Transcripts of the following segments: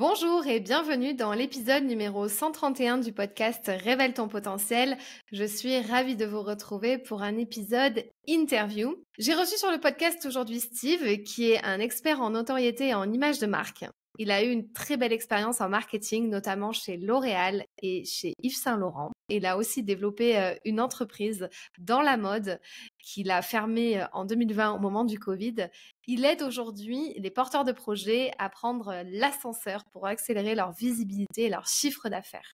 Bonjour et bienvenue dans l'épisode numéro 131 du podcast Révèle ton potentiel. Je suis ravie de vous retrouver pour un épisode interview. J'ai reçu sur le podcast aujourd'hui Steve, qui est un expert en notoriété et en image de marque. Il a eu une très belle expérience en marketing, notamment chez L'Oréal et chez Yves Saint Laurent. Il a aussi développé euh, une entreprise dans la mode qu'il a fermée euh, en 2020 au moment du Covid. Il aide aujourd'hui les porteurs de projets à prendre euh, l'ascenseur pour accélérer leur visibilité et leur chiffre d'affaires.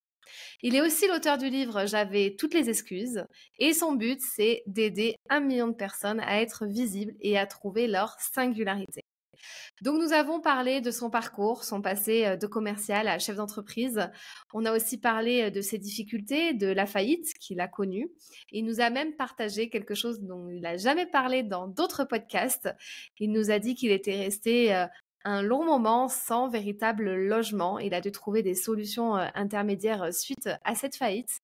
Il est aussi l'auteur du livre J'avais toutes les excuses et son but c'est d'aider un million de personnes à être visibles et à trouver leur singularité. Donc nous avons parlé de son parcours, son passé euh, de commercial à chef d'entreprise. On a aussi parlé euh, de ses difficultés, de la faillite qu'il a connue. Il nous a même partagé quelque chose dont il n'a jamais parlé dans d'autres podcasts. Il nous a dit qu'il était resté euh, un long moment sans véritable logement. Il a dû trouver des solutions intermédiaires suite à cette faillite.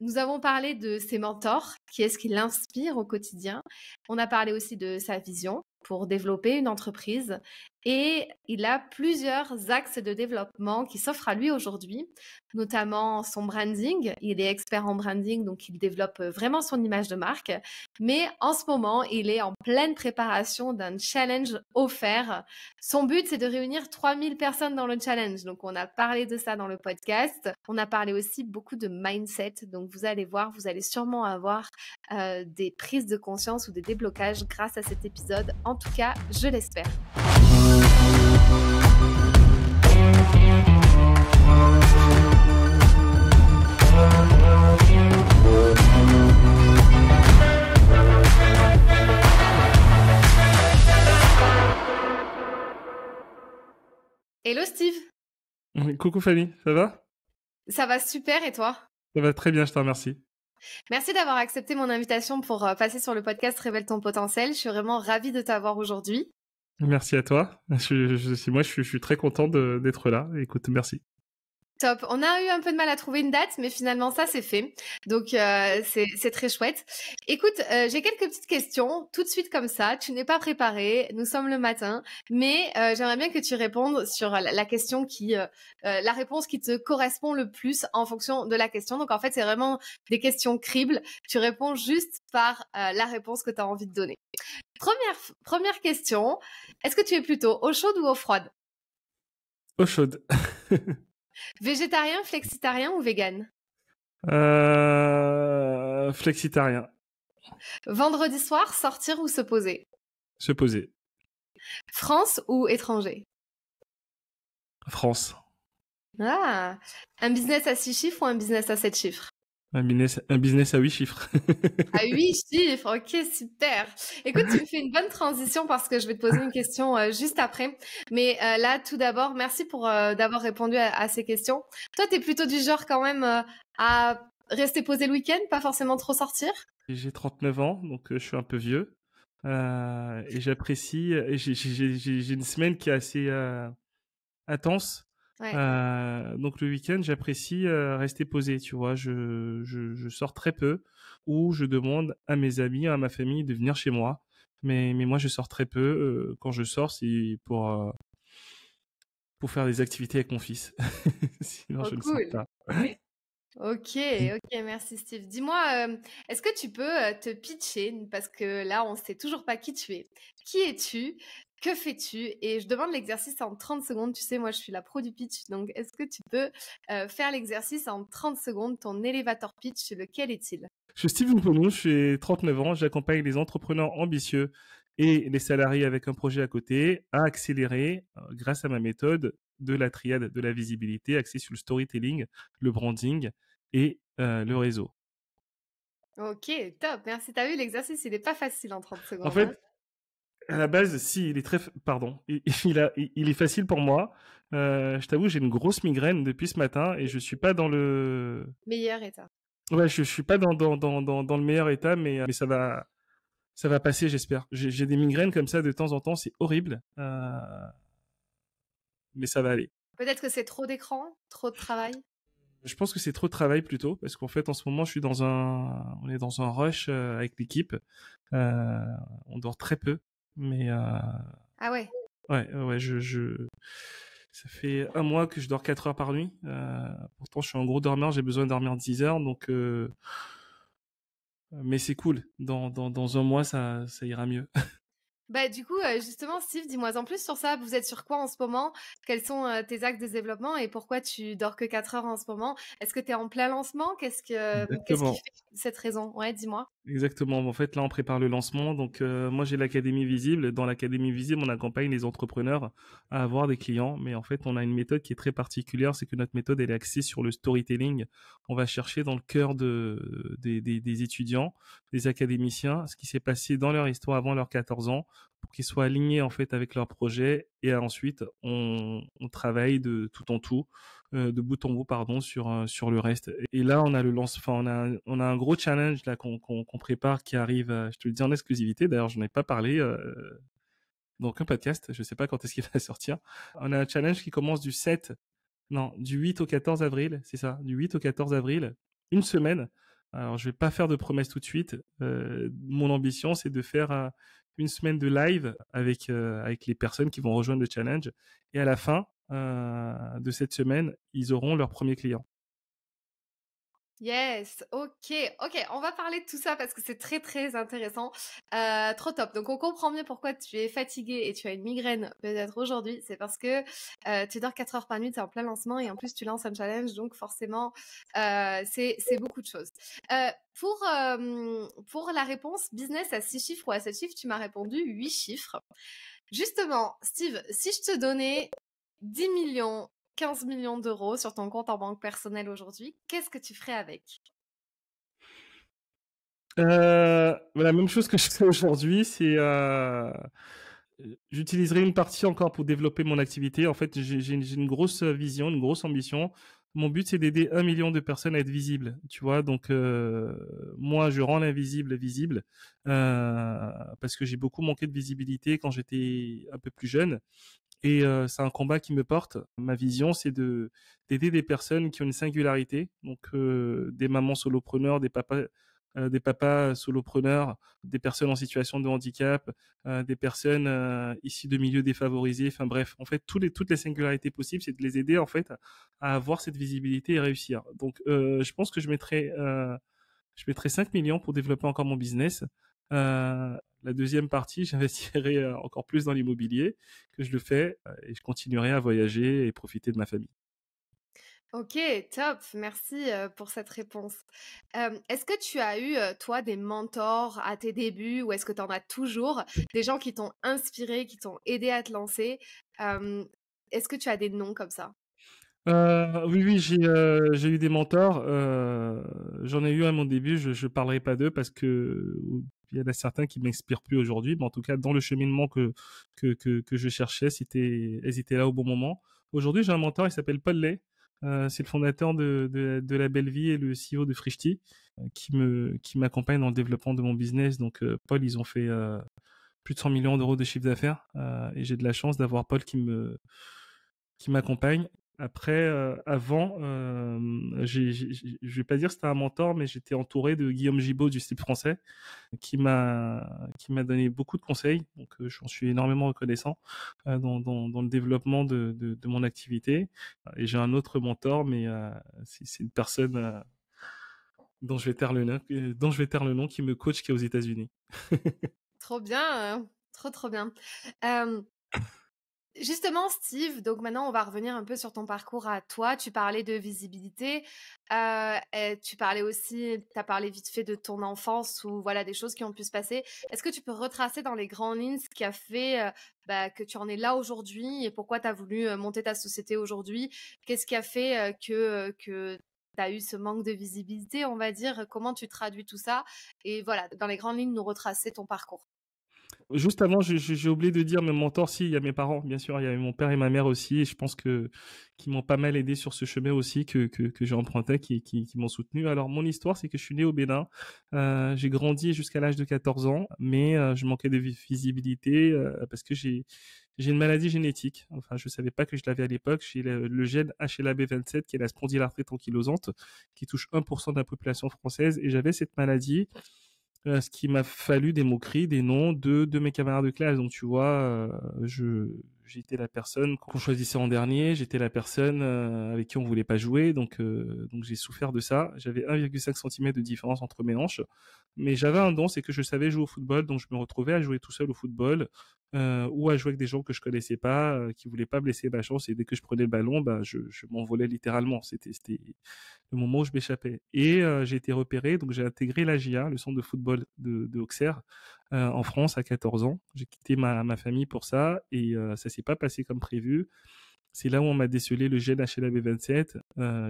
Nous avons parlé de ses mentors, qui est-ce qui l'inspire au quotidien. On a parlé aussi de sa vision, pour développer une entreprise et il a plusieurs axes de développement qui s'offrent à lui aujourd'hui, notamment son branding. Il est expert en branding, donc il développe euh, vraiment son image de marque. Mais en ce moment, il est en pleine préparation d'un challenge offert. Son but, c'est de réunir 3000 personnes dans le challenge. Donc on a parlé de ça dans le podcast. On a parlé aussi beaucoup de mindset. Donc vous allez voir, vous allez sûrement avoir euh, des prises de conscience ou des déblocages grâce à cet épisode. En tout cas, je l'espère. Hello Steve. Coucou Fanny, ça va Ça va super et toi Ça va très bien, je te remercie. Merci d'avoir accepté mon invitation pour euh, passer sur le podcast Révèle ton potentiel. Je suis vraiment ravie de t'avoir aujourd'hui. Merci à toi. Je, moi, je, je, suis très content d'être là. Écoute, merci. Top. On a eu un peu de mal à trouver une date, mais finalement, ça, c'est fait. Donc, euh, c'est très chouette. Écoute, euh, j'ai quelques petites questions, tout de suite comme ça. Tu n'es pas préparé, nous sommes le matin, mais euh, j'aimerais bien que tu répondes sur la, question qui, la réponse qui te correspond le plus en fonction de la question. Donc, en fait, c'est vraiment des questions cribles. Tu réponds juste par la réponse que tu as envie de donner. Première, première question, est-ce que tu es plutôt au chaude ou au froid Au chaude. Végétarien, flexitarien ou vegan euh... Flexitarien. Vendredi soir, sortir ou se poser Se poser. France ou étranger France. Ah Un business à six chiffres ou un business à sept chiffres un business, à huit chiffres. à huit chiffres, ok, super. Écoute, tu me fais une bonne transition parce que je vais te poser une question euh, juste après. Mais euh, là, tout d'abord, merci pour euh, d'avoir répondu à, ces questions. Toi, tu es plutôt du genre quand même à rester posé le week-end, pas forcément trop sortir J'ai 39 ans, donc je suis un peu vieux. et j'apprécie, j'ai une semaine qui est assez intense euh, donc le week-end, j'apprécie euh, rester posé, tu vois. Je, je, je, sors très peu ou je demande à mes amis, à ma famille de venir chez moi. Mais, mais moi, je sors très peu. Euh, quand je sors, c'est pour, pour faire des activités avec mon fils. Sinon, oh, je cool. ne sors pas. Ok, mm. ok, merci Steve. Dis-moi, est-ce que tu peux te pitcher Parce que là, on ne sait toujours pas qui tu es. Qui es-tu que fais-tu Et je demande l'exercice en 30 secondes. Tu sais, moi, je suis la pro du pitch, donc est-ce que tu peux euh, faire l'exercice en 30 secondes, ton élévateur pitch, lequel est-il Je suis Steven je suis 39 ans, j'accompagne les entrepreneurs ambitieux et les salariés avec un projet à côté à accélérer euh, grâce à ma méthode de la triade de la visibilité axée sur le storytelling, le branding et euh, le réseau. Ok, top, merci. T'as vu, l'exercice, il n'est pas facile en 30 secondes. Hein à la base, si, il est très, pardon, il, est facile pour moi. Euh, je t'avoue, j'ai une grosse migraine depuis ce matin et je suis pas dans le meilleur état. Ouais, je, ne suis pas dans dans, dans, dans, dans, le meilleur état, mais, euh, mais ça va, ça va passer, j'espère. J'ai des migraines comme ça de temps en temps, c'est horrible, euh, mais ça va aller. Peut-être que c'est trop d'écran, trop de travail. Je pense que c'est trop de travail plutôt, parce qu'en fait, en ce moment, je suis dans un, on est dans un rush avec l'équipe. on dort très peu. Mais. Euh, ah ouais Ouais, ouais, je, je. Ça fait un mois que je dors 4 heures par nuit. Euh, pourtant, je suis un gros dormeur, j'ai besoin de dormir 10 heures. Donc. Euh, mais c'est cool. Dans, dans, dans, un mois, ça, ça ira mieux. Bah, du coup, justement, Steve, dis-moi en plus sur ça. Vous êtes sur quoi en ce moment Quels sont tes axes de développement et pourquoi tu dors que 4 heures en ce moment Est-ce que tu es en plein lancement Qu'est-ce que mmh, qui fait cette raison Ouais, dis-moi. Exactement. En fait, là, on prépare le lancement. Donc, moi, j'ai l'Académie Visible. Dans l'Académie Visible, on accompagne les entrepreneurs à avoir des clients. Mais en fait, on a une méthode qui est très particulière. C'est que notre méthode, elle est axée sur le storytelling. On va chercher dans le cœur de, des, des étudiants, des académiciens, ce qui s'est passé dans leur histoire avant leurs 14 ans pour qu'ils soient alignés en fait avec leur projet et ensuite on, travaille de tout en tout euh, de bout en bout pardon sur euh, sur le reste et là on a le lance enfin on a on a un gros challenge là qu'on qu'on prépare qui arrive euh, je te le dis en exclusivité d'ailleurs je n'en ai pas parlé euh, dans aucun podcast je sais pas quand est-ce qu'il va sortir on a un challenge qui commence du 7 non du 8 au 14 avril c'est ça du 8 au 14 avril une semaine alors, je vais pas faire de promesses tout de suite. mon ambition, c'est de faire une semaine de live avec, euh, avec les personnes qui vont rejoindre le challenge. Et à la fin euh, de cette semaine, ils auront leur premier client. Yes, ok, ok, on va parler de tout ça parce que c'est très très intéressant. Euh, trop top. Donc on comprend mieux pourquoi tu es fatigué et tu as une migraine peut-être aujourd'hui. C'est parce que euh, tu dors 4 heures par nuit, tu es en plein lancement et en plus tu lances un challenge, donc forcément euh, c'est beaucoup de choses. pour, pour la réponse business à 6 chiffres ou à 7 chiffres, tu m'as répondu 8 chiffres. Justement, Steve, si je te donnais 10 millions 15 millions d'euros sur ton compte en banque personnelle aujourd'hui, qu'est-ce que tu ferais avec euh, bah, La même chose que je fais aujourd'hui, c'est euh, j'utiliserai une partie encore pour développer mon activité. En fait, j'ai une grosse vision, une grosse ambition. Mon but, c'est d'aider un million de personnes à être visibles, tu vois. Donc, euh, moi, je rends l'invisible visible parce que j'ai beaucoup manqué de visibilité quand j'étais un peu plus jeune. Et euh, c'est un combat qui me porte. Ma vision, c'est de d'aider des personnes qui ont une singularité, donc euh, des mamans solopreneurs, des papas, euh, des papas solopreneurs, des personnes en situation de handicap, des personnes ici de milieux défavorisés. Enfin bref, en fait, toutes les toutes les singularités possibles, c'est de les aider en fait à avoir cette visibilité et réussir. Donc, je pense que je mettrai je mettrai 5 millions pour développer encore mon business. La deuxième partie, j'investirai euh, encore plus dans l'immobilier que je le fais euh, et je continuerai à voyager et profiter de ma famille. Ok, top, merci euh, pour cette réponse. est-ce que tu as eu, toi, des mentors à tes débuts ou est-ce que tu en as toujours Des gens qui t'ont inspiré, qui t'ont aidé à te lancer Est-ce que tu as des noms comme ça oui, oui, j'ai eu des mentors. J'en ai eu à mon début. Je ne parlerai pas d'eux parce que il y en a certains qui m'inspirent plus aujourd'hui, mais en tout cas, dans le cheminement que, je cherchais, c'était, elles étaient là au bon moment. Aujourd'hui, j'ai un mentor, il s'appelle Paul Lay. Euh, c'est le fondateur de, La Belle Vie et le CEO de Frishti, euh, qui, m'accompagne dans le développement de mon business. Donc, euh, Paul, ils ont fait plus de 100 millions d'euros de chiffre d'affaires et j'ai de la chance d'avoir Paul qui m'accompagne après, euh, avant, euh, je ne vais pas dire que c'était un mentor, mais j'étais entouré de Guillaume Gibaud du style français, qui m'a donné beaucoup de conseils. Donc, euh, j'en suis énormément reconnaissant dans, dans, le développement de, de, mon activité. Et j'ai un autre mentor, mais c'est une personne dont je vais taire le nom, dont je vais taire le nom, qui me coach qui est aux États-Unis. trop bien, trop trop bien. Justement, Steve, donc maintenant on va revenir un peu sur ton parcours à toi. Tu parlais de visibilité, euh, tu parlais aussi, tu as parlé vite fait de ton enfance ou voilà des choses qui ont pu se passer. Est-ce que tu peux retracer dans les grandes lignes ce qui a fait euh, bah, que tu en es là aujourd'hui et pourquoi tu as voulu euh, monter ta société aujourd'hui Qu'est-ce qui a fait que, que tu as eu ce manque de visibilité, on va dire Comment tu traduis tout ça Et voilà, dans les grandes lignes, nous retracer ton parcours. Juste avant, j'ai oublié de dire mes mentors, si, il y a mes parents, bien sûr, il y a mon père et ma mère aussi, et je pense que qui m'ont pas mal aidé sur ce chemin aussi que, j'ai emprunté, qui, qui, m'ont soutenu. Alors, mon histoire, c'est que je suis né au Bénin, euh, j'ai grandi jusqu'à l'âge de 14 ans, mais euh, je manquais de visibilité euh, parce que j'ai j'ai une maladie génétique. Enfin, je savais pas que je l'avais à l'époque. J'ai le, le, gène HLA-B27, qui est la spondylarthrite ankylosante, qui touche 1% de la population française, et j'avais cette maladie ce qui m'a fallu des moqueries, des noms de, mes camarades de classe. Donc tu vois, euh, j'étais la personne qu'on choisissait en dernier, j'étais la personne euh, avec qui on voulait pas jouer, donc euh, donc j'ai souffert de ça. J'avais 1,5 cm de différence entre mes hanches, mais j'avais un don, c'est que je savais jouer au football, donc je me retrouvais à jouer tout seul au football. Euh, ou à jouer avec des gens que je connaissais pas, euh, qui voulaient pas blesser ma chance. Et dès que je prenais le ballon, bah, je, m'envolais littéralement. C'était, le moment où je m'échappais. Et euh, j'ai été repéré, donc j'ai intégré l'AGIA, le centre de football de, Auxerre, en France à 14 ans. J'ai quitté ma, ma famille pour ça et ça s'est pas passé comme prévu. C'est là où on m'a décelé le gène b 27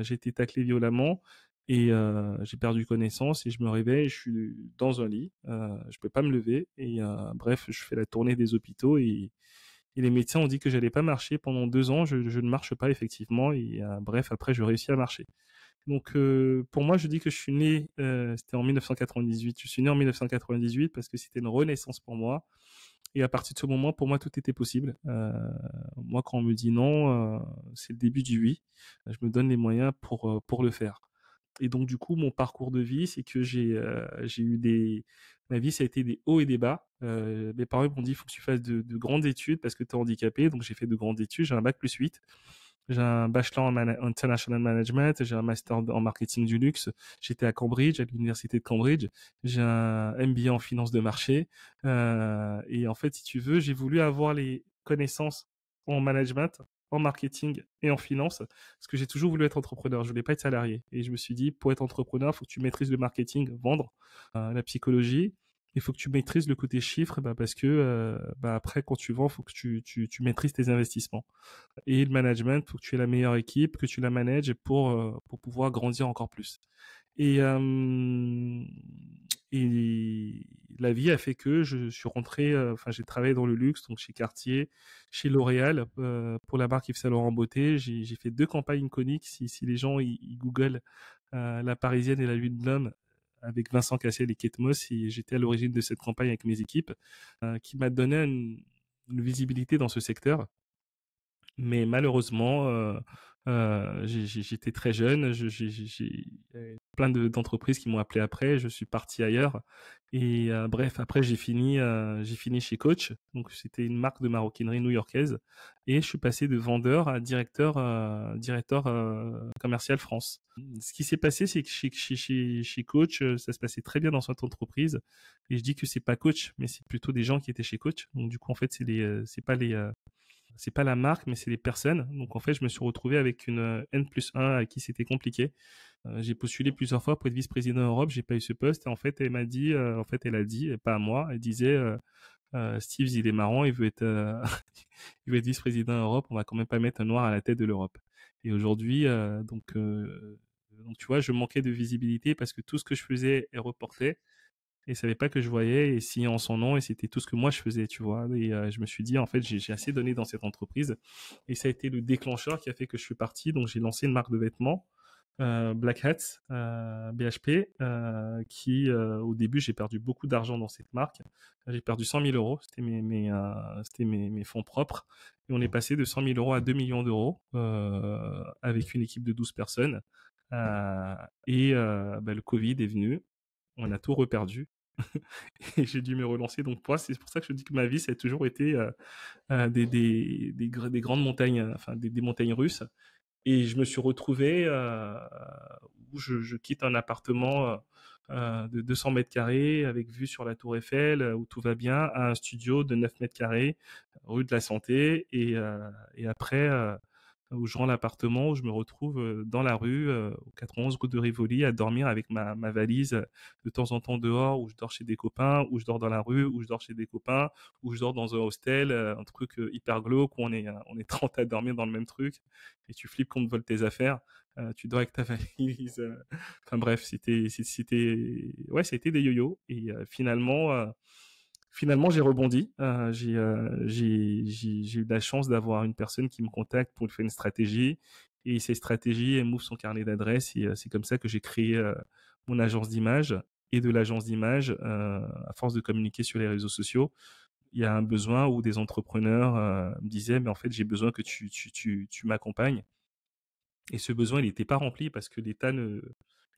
j'ai été taclé violemment et euh, j'ai perdu connaissance et je me réveille, je suis dans un lit, euh, je peux pas me lever. Et euh, bref, je fais la tournée des hôpitaux et, les médecins ont dit que j'allais pas marcher pendant deux ans. Je, ne marche pas effectivement et euh, bref, après je réussis à marcher. Donc pour moi, je dis que je suis né, c'était en 1998. Je suis né en 1998 parce que c'était une renaissance pour moi. Et à partir de ce moment, pour moi, tout était possible. moi, quand on me dit non, c'est le début du oui. Je me donne les moyens pour pour le faire. Et donc, du coup, mon parcours de vie, c'est que euh, j'ai eu des. Ma vie, ça a été des hauts et des bas. Euh, mes parents m'ont dit il faut que tu fasses de, grandes études parce que tu es handicapé. Donc, j'ai fait de grandes études. J'ai un bac plus 8. J'ai un bachelor en international management, j'ai un master en marketing du luxe. J'étais à Cambridge, à l'université de Cambridge. J'ai un MBA en finance de marché. Euh, et en fait, si tu veux, j'ai voulu avoir les connaissances en management en marketing et en finance, parce que j'ai toujours voulu être entrepreneur, je voulais pas être salarié. Et je me suis dit, pour être entrepreneur, il faut que tu maîtrises le marketing, vendre, euh, la psychologie, il faut que tu maîtrises le côté chiffre, bah, parce que euh, bah, après, quand tu vends, il faut que tu, maîtrises tes investissements. Et le management, il faut que tu aies la meilleure équipe, que tu la manages pour, euh, pour pouvoir grandir encore plus. Et et la vie a fait que je suis rentré, euh, enfin, j'ai travaillé dans le luxe, donc chez Cartier, chez L'Oréal, euh, pour la marque Yves Saint Laurent Beauté. J'ai fait deux campagnes iconiques. Si, les gens ils googlent euh, La Parisienne et la Lune de l'Homme, avec Vincent Cassel et Kate Moss, j'étais à l'origine de cette campagne avec mes équipes, qui m'a donné une, visibilité dans ce secteur. Mais malheureusement, euh, j'étais très jeune, j'ai plein d'entreprises qui m'ont appelé après, je suis parti ailleurs. Et euh, bref, après j'ai fini, euh, j'ai fini chez Coach, donc c'était une marque de maroquinerie new-yorkaise, et je suis passé de vendeur à directeur, directeur commercial France. Ce qui s'est passé, c'est que chez, chez, chez, Coach, ça se passait très bien dans cette entreprise, et je dis que c'est pas Coach, mais c'est plutôt des gens qui étaient chez Coach. Donc du coup, en fait, c'est les, c'est pas les c'est pas la marque, mais c'est les personnes. Donc en fait, je me suis retrouvé avec une euh, N plus 1 à qui c'était compliqué. Euh, j'ai postulé plusieurs fois pour être vice-président Europe, j'ai pas eu ce poste. Et en fait, elle m'a dit, euh, en fait, elle a dit, pas à moi, elle disait, Steve, il est marrant, il veut être, il veut être vice-président d'Europe. On va quand même pas mettre un noir à la tête de l'Europe. Et aujourd'hui, donc, donc tu vois, je manquais de visibilité parce que tout ce que je faisais est reporté et savait pas que je voyais et si en son nom et c'était tout ce que moi je faisais tu vois et euh, je me suis dit en fait j'ai assez donné dans cette entreprise et ça a été le déclencheur qui a fait que je suis parti donc j'ai lancé une marque de vêtements euh, Black Hats, euh, BHP qui au début j'ai perdu beaucoup d'argent dans cette marque j'ai perdu 100 000 euros c'était mes mes, mes fonds propres et on est passé de 100 000 euros à 2 millions d'euros avec une équipe de 12 personnes et bah, le Covid est venu on a tout reperdu et j'ai dû me relancer. Donc, c'est pour ça que je dis que ma vie, ça a toujours été euh, euh, des, grandes montagnes, euh, enfin, des, montagnes russes. Et je me suis retrouvé où je, quitte un appartement de 200 mètres carrés avec vue sur la Tour Eiffel, où tout va bien, à un studio de 9 mètres carrés, rue de la Santé. Et, et après, où je rends l'appartement, où je me retrouve dans la rue, au 91 rue de Rivoli, à dormir avec ma, valise de temps en temps dehors, où je dors chez des copains, où je dors dans la rue, où je dors chez des copains, où je dors dans un hostel, un truc hyper glauque, où on est, on est 30 à dormir dans le même truc, et tu flippes qu'on te vole tes affaires. tu dors avec ta valise. enfin bref, c'était, c'était, ouais, c'était des yo-yo. Et finalement, finalement, j'ai rebondi. Euh, euh, j'ai, eu la chance d'avoir une personne qui me contacte pour faire une stratégie. Et cette stratégie, elle m'ouvre son carnet d'adresses. Et euh, c'est comme ça que j'ai créé mon agence d'image. Et de l'agence d'image, à force de communiquer sur les réseaux sociaux, il y a un besoin où des entrepreneurs me disaient, mais en fait, j'ai besoin que tu, tu, tu m'accompagnes. Et ce besoin, il n'était pas rempli parce que l'État ne,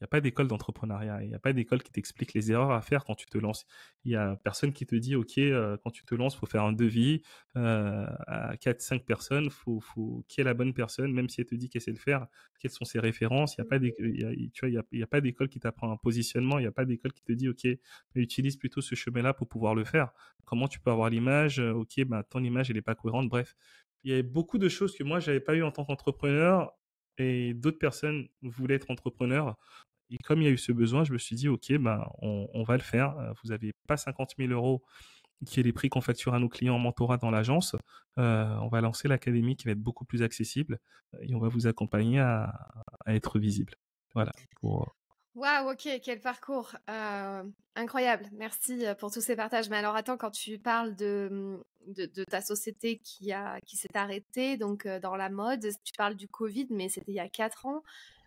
il n'y a pas d'école d'entrepreneuriat. Il n'y a pas d'école qui t'explique les erreurs à faire quand tu te lances. Il n'y a personne qui te dit, OK, euh, quand tu te lances, il faut faire un devis euh, à 4-5 personnes. Faut, qui est la bonne personne, même si elle te dit qu'elle sait le faire, quelles sont ses références. Il n'y a, pas pas d'école qui t'apprend un positionnement. Il n'y a pas d'école qui te dit, OK, utilise plutôt ce chemin-là pour pouvoir le faire. Comment tu peux avoir l'image euh, OK, bah, ton image, elle n'est pas cohérente. Bref, il y a beaucoup de choses que moi, n'avais pas eu en tant qu'entrepreneur et d'autres personnes voulaient être entrepreneurs. Et comme il y a eu ce besoin, je me suis dit, OK, ben on, va le faire. Euh, vous n'avez pas 50 000 euros qui est les prix qu'on facture à nos clients en mentorat dans l'agence. Euh, on va lancer l'académie qui va être beaucoup plus accessible et on va vous accompagner à, à être visible. Voilà, pour euh, Waouh, ok, quel parcours euh, incroyable. Merci euh, pour tous ces partages. Mais alors, attends, quand tu parles de, mm, ta société qui, s'est arrêtée, donc euh, dans la mode, tu parles du Covid, mais c'était il y a 4 ans.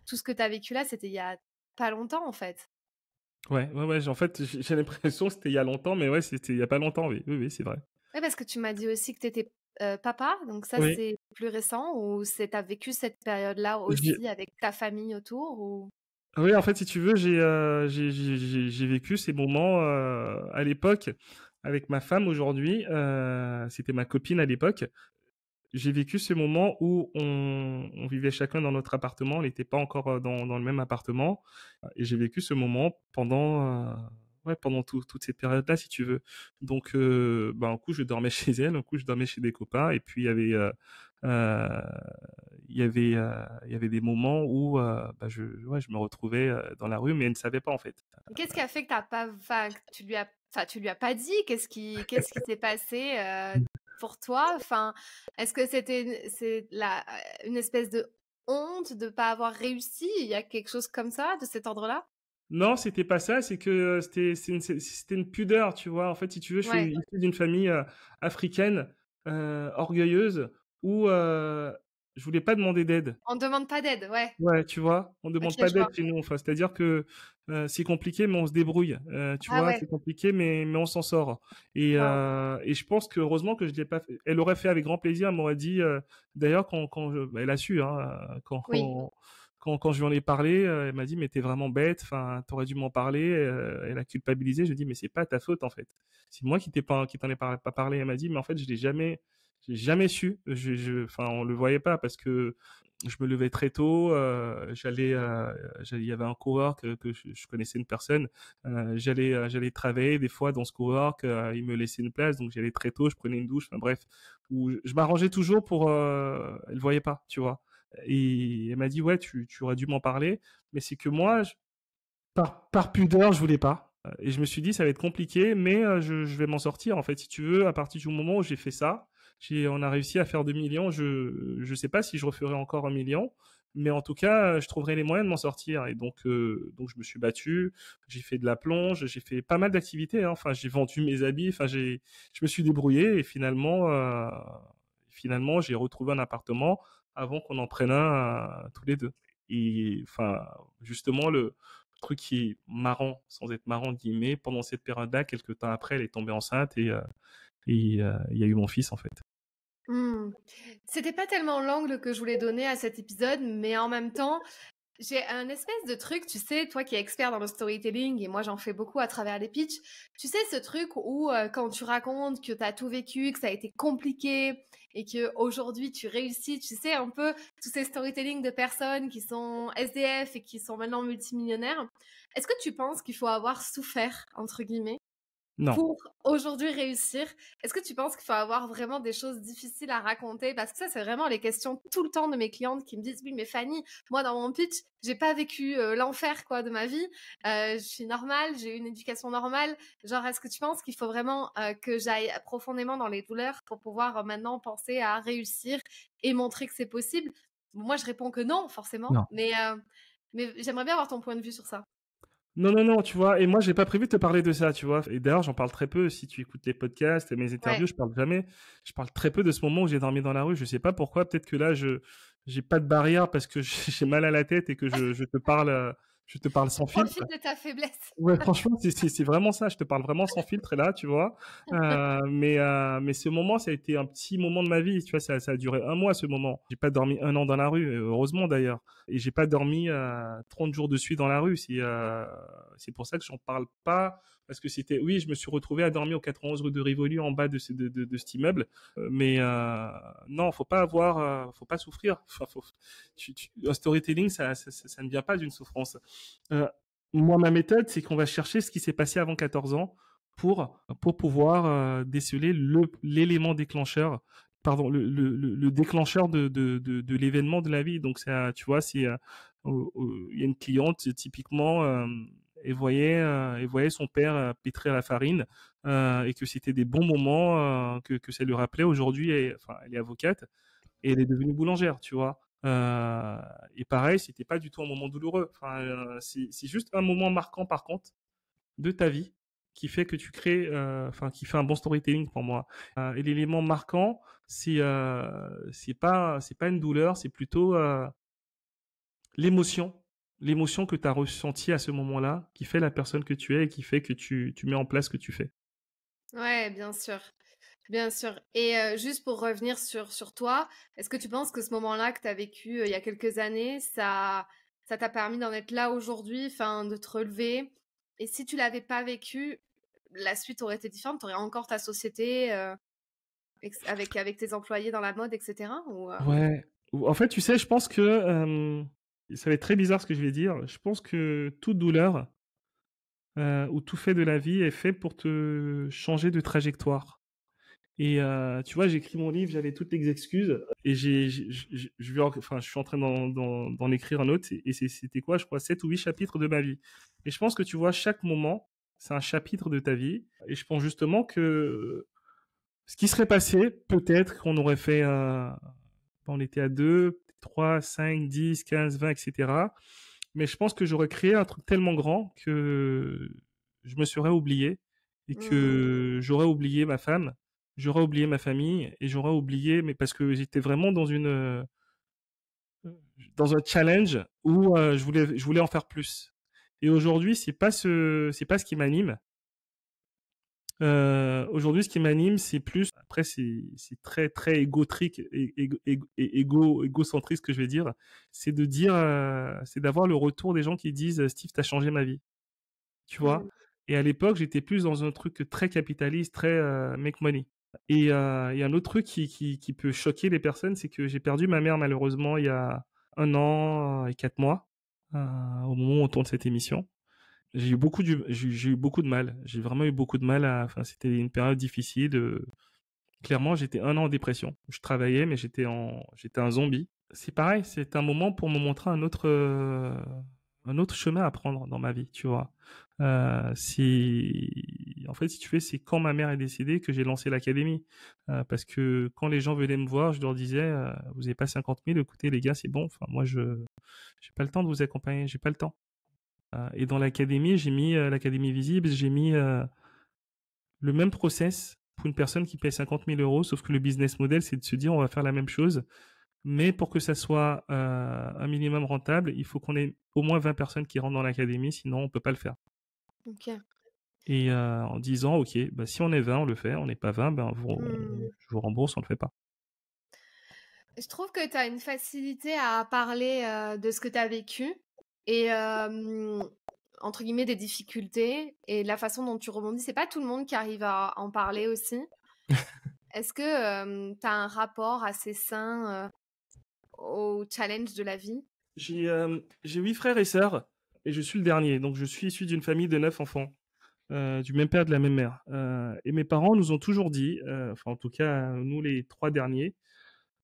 Tout ce que tu as vécu là, c'était il y a pas longtemps, en fait. Ouais, ouais, ouais. En fait, j'ai l'impression que c'était il y a longtemps, mais ouais, c'était il y a pas longtemps, oui, oui, c'est vrai. Oui, parce que tu m'as dit aussi que tu étais papa, donc ça, c'est plus récent, ou tu as vécu cette période-là aussi avec ta famille autour ou... Oui, en fait, si tu veux, j'ai euh, vécu ces moments euh, à l'époque avec ma femme aujourd'hui. Euh, c'était ma copine à l'époque. J'ai vécu ce moment où on, on, vivait chacun dans notre appartement. On n'était pas encore dans, dans, le même appartement. Et j'ai vécu ce moment pendant ouais, pendant toutes toute cette période-là, si tu veux. Donc, euh, bah, un coup, je dormais chez elle, un coup, je dormais chez des copains, et puis il y avait, euh, euh, il y avait, euh, il y avait des moments où bah, je, ouais, je me retrouvais dans la rue, mais elle ne savait pas en fait. Qu'est-ce qui a fait que pas, tu lui as, tu lui as pas dit Qu'est-ce qui, qu'est-ce qui s'est passé pour toi Enfin, est-ce que c'était, c'est la, une espèce de honte de pas avoir réussi Il y a quelque chose comme ça de cet ordre-là non, c'était pas ça, c'est que euh, c'était une, une, pudeur, tu vois. En fait, si tu veux, je suis d'une famille euh, africaine, euh, orgueilleuse, où euh, je voulais pas demander d'aide. On demande pas d'aide, ouais. Ouais, tu vois, on demande pas d'aide chez nous. Enfin, c'est-à-dire que c'est compliqué, mais on se débrouille. tu ah vois, c'est compliqué, mais, mais on s'en sort. Et, et je pense que heureusement que je l'ai pas fait. Elle aurait fait avec grand plaisir, elle m'aurait dit, d'ailleurs, quand, quand bah, elle a su, hein, quand quand, je lui en ai parlé, euh, elle m'a dit mais t'es vraiment bête, enfin t'aurais dû m'en parler. Euh, elle a culpabilisé. Je lui ai dit mais c'est pas ta faute en fait. C'est moi qui pas t'en ai pas parlé. Elle m'a dit mais en fait je l'ai jamais j'ai jamais su. Je, enfin on le voyait pas parce que je me levais très tôt. Euh, j'allais, il y avait un coureur que, je, connaissais une personne. j'allais, j'allais travailler des fois dans ce coworker il me laissait une place, donc j'allais très tôt. Je prenais une douche. bref, où je, je m'arrangeais toujours pour. elle voyait pas, tu vois. Et elle m'a dit, ouais, tu, aurais dû m'en parler. Mais c'est que moi, par, par pudeur, je voulais pas. Euh, et je me suis dit, ça va être compliqué, mais euh, je, vais m'en sortir. En fait, si tu veux, à partir du moment où j'ai fait ça, on a réussi à faire 2 millions. Je ne sais pas si je referai encore un million, mais en tout cas, je trouverai les moyens de m'en sortir. Et donc, euh, donc je me suis battu, j'ai fait de la plonge, j'ai fait pas mal d'activités. Hein. Enfin, j'ai vendu mes habits. Enfin, j'ai, je me suis débrouillé et finalement, finalement, j'ai retrouvé un appartement avant qu'on en prenne un euh, tous les deux. Et enfin, justement, le, truc qui est marrant, sans être marrant, guillemets, pendant cette période-là, quelques temps après, elle est tombée enceinte et euh, euh, il y a eu mon fils en fait. Mmh. C'était pas tellement l'angle que je voulais donner à cet épisode, mais en même temps, j'ai un espèce de truc, tu sais, toi qui es expert dans le storytelling, et moi j'en fais beaucoup à travers les pitchs, tu sais ce truc où euh, quand tu racontes que tu as tout vécu, que ça a été compliqué, et que aujourd'hui tu réussis, tu sais, un peu tous ces storytelling de personnes qui sont SDF et qui sont maintenant multimillionnaires, est-ce que tu penses qu'il faut avoir souffert, entre guillemets, pour aujourd'hui réussir. Est-ce que tu penses qu'il faut avoir vraiment des choses difficiles à raconter Parce que ça, c'est vraiment les questions tout le temps de mes clientes qui me disent oui, mais Fanny, moi dans mon pitch, j'ai pas vécu l'enfer quoi de ma vie. Euh, je suis normale, j'ai une éducation normale. Genre, est-ce que tu penses qu'il faut vraiment que j'aille profondément dans les douleurs pour pouvoir maintenant penser à réussir et montrer que c'est possible Moi, je réponds que non, forcément. Mais mais j'aimerais bien avoir ton point de vue sur ça. Non, non, non, tu vois. Et moi, j'ai pas prévu de te parler de ça, tu vois. Et d'ailleurs, j'en parle très peu. Si tu écoutes les podcasts, et mes interviews, je parle jamais. Je parle très peu de ce moment où j'ai dormi dans la rue. Je sais pas pourquoi. Peut-être que là, je j'ai pas de barrière parce que j'ai mal à la tête et que je, te parle. Euh, je te parle sans Profite filtre. de ta faiblesse. Ouais, franchement, c'est vraiment ça. Je te parle vraiment sans filtre, là, tu vois. Euh, mais euh, mais ce moment, ça a été un petit moment de ma vie. Tu vois, ça, a duré un mois ce moment. J'ai pas dormi un an dans la rue, euh, heureusement d'ailleurs. Et j'ai pas dormi 30 jours de suite dans la rue. C'est c'est pour ça que j'en parle pas parce que c'était, oui, je me suis retrouvé à dormir au 91 rue de Rivoli en bas de, ce, de, cet immeuble, euh, mais euh, non, faut pas avoir, euh, faut pas souffrir. un storytelling, ça, ne vient pas d'une souffrance. moi, ma méthode, c'est qu'on va chercher ce qui s'est passé avant 14 ans pour pour pouvoir déceler l'élément déclencheur pardon, le, déclencheur de, de, de, l'événement de la vie. Donc, ça, tu vois, c'est, il y a une cliente, typiquement, et voyait euh, et voyait son père euh, pétrir la farine euh, et que c'était des bons moments que, que ça lui rappelait aujourd'hui enfin elle est avocate et elle est devenue boulangère tu vois et pareil c'était pas du tout un moment douloureux enfin c'est juste un moment marquant par contre de ta vie qui fait que tu crées enfin qui fait un bon storytelling pour moi et l'élément marquant c'est c'est pas c'est pas une douleur c'est plutôt l'émotion l'émotion que tu as ressentie à ce moment-là qui fait la personne que tu es et qui fait que tu, tu mets en place ce que tu fais. Ouais, bien sûr. Bien sûr. Et euh, juste pour revenir sur, sur toi, est-ce que tu penses que ce moment-là que tu as vécu euh, il y a quelques années, ça ça t'a permis d'en être là aujourd'hui, enfin de te relever Et si tu l'avais pas vécu, la suite aurait été différente, tu aurais encore ta société euh, avec, avec tes employés dans la mode, etc. Ou, Ouais. En fait, tu sais, je pense que ça va être très bizarre ce que je vais dire. Je pense que toute douleur euh, ou tout fait de la vie est fait pour te changer de trajectoire. Et euh, tu vois, j'ai écrit mon livre, j'avais toutes les excuses, et j'ai, je enfin, je suis en train d'en, écrire un autre, et, c'était quoi, je crois, 7 ou 8 chapitres de ma vie. Et je pense que tu vois, chaque moment, c'est un chapitre de ta vie, et je pense justement que ce qui serait passé, peut-être qu'on aurait fait, euh, on était à deux, 3, 5, 10, 15, 20, etc. Mais je pense que j'aurais créé un truc tellement grand que je me serais oublié et que mmh. j'aurais oublié ma femme, j'aurais oublié ma famille et j'aurais oublié, mais parce que j'étais vraiment dans une dans un challenge où euh, je voulais je voulais en faire plus. Et aujourd'hui, c'est pas ce c'est pas ce qui m'anime. Euh, aujourd'hui, ce qui m'anime, c'est plus, après, c'est très, très égotrique, et égo, que je vais dire, c'est de dire, euh, c'est d'avoir le retour des gens qui disent, Steve, t'as changé ma vie. Tu vois? Mmh. Et à l'époque, j'étais plus dans un truc très capitaliste, très euh, make money. Et il y a un autre truc qui, qui, qui peut choquer les personnes, c'est que j'ai perdu ma mère, malheureusement, il y a un an et quatre mois, au moment où on tourne cette émission j'ai eu beaucoup j'ai eu beaucoup de mal. J'ai vraiment eu beaucoup de mal à, enfin, c'était une période difficile. Euh. Clairement, j'étais un an en dépression. Je travaillais, mais j'étais en, j'étais un zombie. C'est pareil, c'est un moment pour me montrer un autre, euh, un autre chemin à prendre dans ma vie, tu vois. Euh, si, en fait, si tu fais c'est quand ma mère est décédée que j'ai lancé l'académie, parce que quand les gens venaient me voir, je leur disais, vous n'avez pas 50 000, écoutez les gars, c'est bon. Enfin, moi, je, j'ai pas le temps de vous accompagner, j'ai pas le temps. Euh, et dans l'académie, j'ai mis euh, l'académie visible, j'ai mis euh, le même process pour une personne qui paye 50 000 euros, sauf que le business model, c'est de se dire on va faire la même chose. Mais pour que ça soit un minimum rentable, il faut qu'on ait au moins 20 personnes qui rentrent dans l'académie, sinon on ne peut pas le faire. ok Et en disant, OK, bah, si on est 20, on le fait, on n'est pas 20, ben, vous, mmh. je vous rembourse, on ne le fait pas. Je trouve que tu as une facilité à parler de ce que tu as vécu et entre guillemets des difficultés et la façon dont tu rebondis. C'est pas tout le monde qui arrive à en parler aussi. Est-ce que tu as un rapport assez sain au challenge de la vie J'ai huit frères et sœurs et je suis le dernier. Donc je suis issu d'une famille de neuf enfants. du même père de la même mère. et mes parents nous ont toujours dit, enfin en tout cas nous les trois derniers,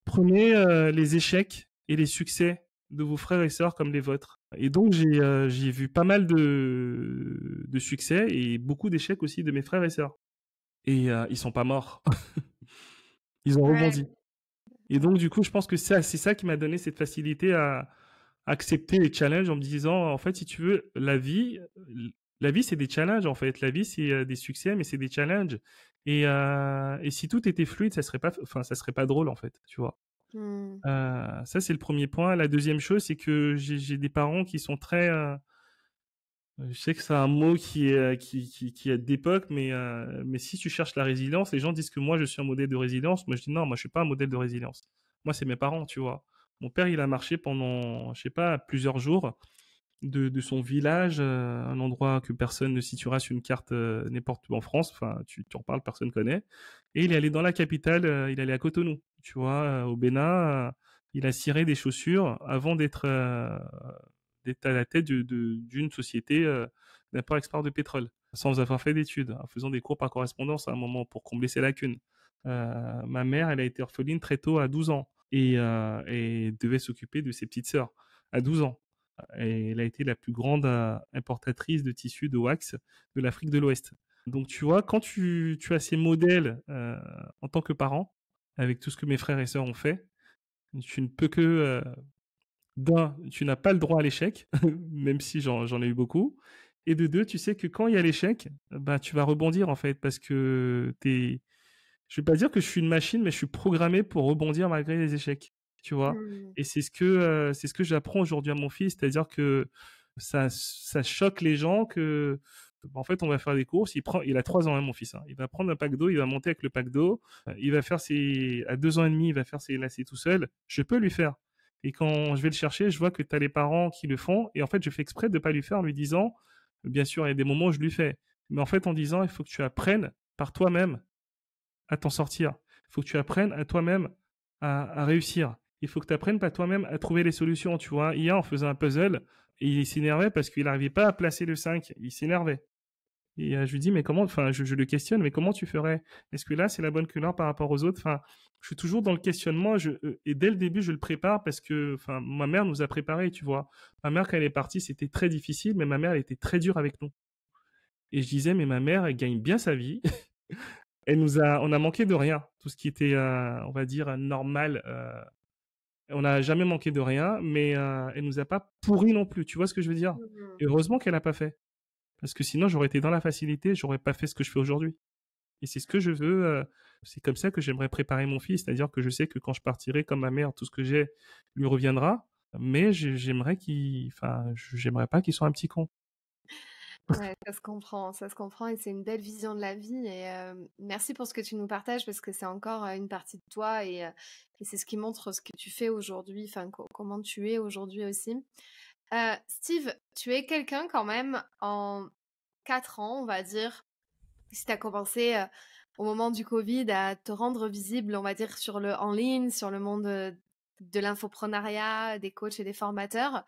prenez les échecs et les succès de vos frères et sœurs comme les vôtres. Et donc euh, j'ai vu pas mal de, de succès et beaucoup d'échecs aussi de mes frères et sœurs. Et euh, ils sont pas morts. ils ont rebondi. Et donc du coup, je pense que c'est ça qui m'a donné cette facilité à accepter les challenges en me disant, en fait, si tu veux, la vie, la vie c'est des challenges en fait. La vie c'est euh, des succès, mais c'est des challenges. Et, et si tout était fluide, ça serait pas, enfin, ça serait pas drôle en fait, tu vois. Mmh. Ah, ça, c'est le premier point. La deuxième chose, c'est que j'ai des parents qui sont très. Euh, je sais que c'est un mot qui est euh, qui, qui, est d'époque, mais euh, mais si tu cherches la résilience, les gens disent que moi je suis un modèle de résilience. Moi je dis non, moi je suis pas un modèle de résilience. Moi c'est mes parents, tu vois. Mon père il a marché pendant je sais pas plusieurs jours de, son village, un endroit que personne ne situera sur une carte n'importe où en France. Enfin tu tu en parles, personne connaît. Et il est allé dans la capitale, il est allé à Cotonou tu vois, euh, au Bénin, euh, il a ciré des chaussures avant d'être euh, à la tête d'une société d'import-export de pétrole, sans avoir fait d'études, en faisant des cours par correspondance à un moment pour combler ses lacunes. ma mère, elle a été orpheline très tôt, à 12 ans, et, devait s'occuper de ses petites sœurs, à 12 ans. Et elle a été la plus grande importatrice de tissus de wax de l'Afrique de l'Ouest. Donc tu vois, quand tu, tu as ces modèles en tant que parent, avec tout ce que mes frères et sœurs ont fait. Tu ne peux que... Euh, d'un, tu n'as pas le droit à l'échec, même si j'en ai eu beaucoup. Et de deux, tu sais que quand il y a l'échec, bah, tu vas rebondir en fait, parce que t'es... Je vais pas dire que je suis une machine, mais je suis programmé pour rebondir malgré les échecs, tu vois. Mmh. Et c'est ce que euh, c'est ce que j'apprends aujourd'hui à mon fils, c'est-à-dire que ça, ça choque les gens que en fait, on va faire des courses. Il prend, il a trois ans, hein, mon fils. Hein. Il va prendre un pack d'eau, il va monter avec le pack d'eau. Euh, il va faire ses, à deux ans et demi, il va faire ses lacets tout seul. Je peux lui faire. Et quand je vais le chercher, je vois que tu as les parents qui le font. Et en fait, je fais exprès de pas lui faire en lui disant, bien sûr, il y a des moments où je lui fais. Mais en fait, en disant, il faut que tu apprennes par toi-même à t'en sortir. Il faut que tu apprennes à toi-même à, réussir il faut que tu apprennes pas toi-même à trouver les solutions, tu vois. Hier, on faisait un puzzle il s'énervait parce qu'il n'arrivait pas à placer le 5, il s'énervait. Et euh, je lui dis, mais comment, enfin, je, le questionne, mais comment tu ferais Est-ce que là, c'est la bonne couleur par rapport aux autres Enfin, je suis toujours dans le questionnement. Euh, et dès le début, je le prépare parce que, enfin, ma mère nous a préparé tu vois. Ma mère, quand elle est partie, c'était très difficile, mais ma mère, elle était très dure avec nous. Et je disais, mais ma mère, elle gagne bien sa vie. elle nous a, on a manqué de rien. Tout ce qui était, euh, on va dire, normal. on n'a jamais manqué de rien, mais elle nous a pas pourri non plus. Tu vois ce que je veux dire mmh heureusement qu'elle n'a pas fait. Parce que sinon, j'aurais été dans la facilité, j'aurais pas fait ce que je fais aujourd'hui. Et c'est ce que je veux. Euh, c'est comme ça que j'aimerais préparer mon fils. C'est-à-dire que je sais que quand je partirai comme ma mère, tout ce que j'ai lui reviendra. Mais j'aimerais qu'il, enfin, j'aimerais pas qu'il soit un petit con. Ouais, ça se comprend, ça se comprend et c'est une belle vision de la vie. Et euh, merci pour ce que tu nous partages parce que c'est encore euh, une partie de toi et, c'est ce qui montre ce que tu fais aujourd'hui, enfin comment tu es aujourd'hui aussi. Euh, Steve, tu es quelqu'un quand même en 4 ans, on va dire, si tu as commencé euh, au moment du Covid à te rendre visible, on va dire, sur le, en ligne, sur le monde euh, de, l'infoprenariat, des coachs et des formateurs,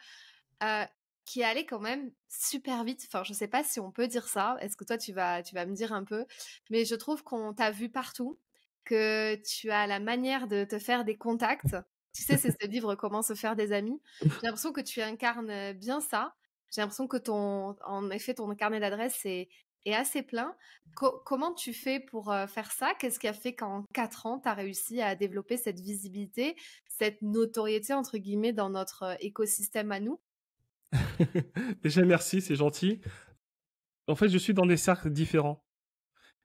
qui allait quand même super vite. Enfin, je sais pas si on peut dire ça. Est-ce que toi, tu vas me dire un peu Mais je trouve qu'on t'a vu partout, que tu as la manière de te faire des contacts tu sais, c'est ce livre Comment se faire des amis. J'ai l'impression que tu incarnes euh, bien ça. J'ai l'impression que ton, en effet, ton carnet d'adresse est, assez plein. comment tu fais pour euh, faire ça Qu'est-ce qui a fait qu'en quatre ans, tu as réussi à développer cette visibilité, cette notoriété, entre guillemets, dans notre euh, écosystème à nous Déjà, merci, c'est gentil. En fait, je suis dans des cercles différents.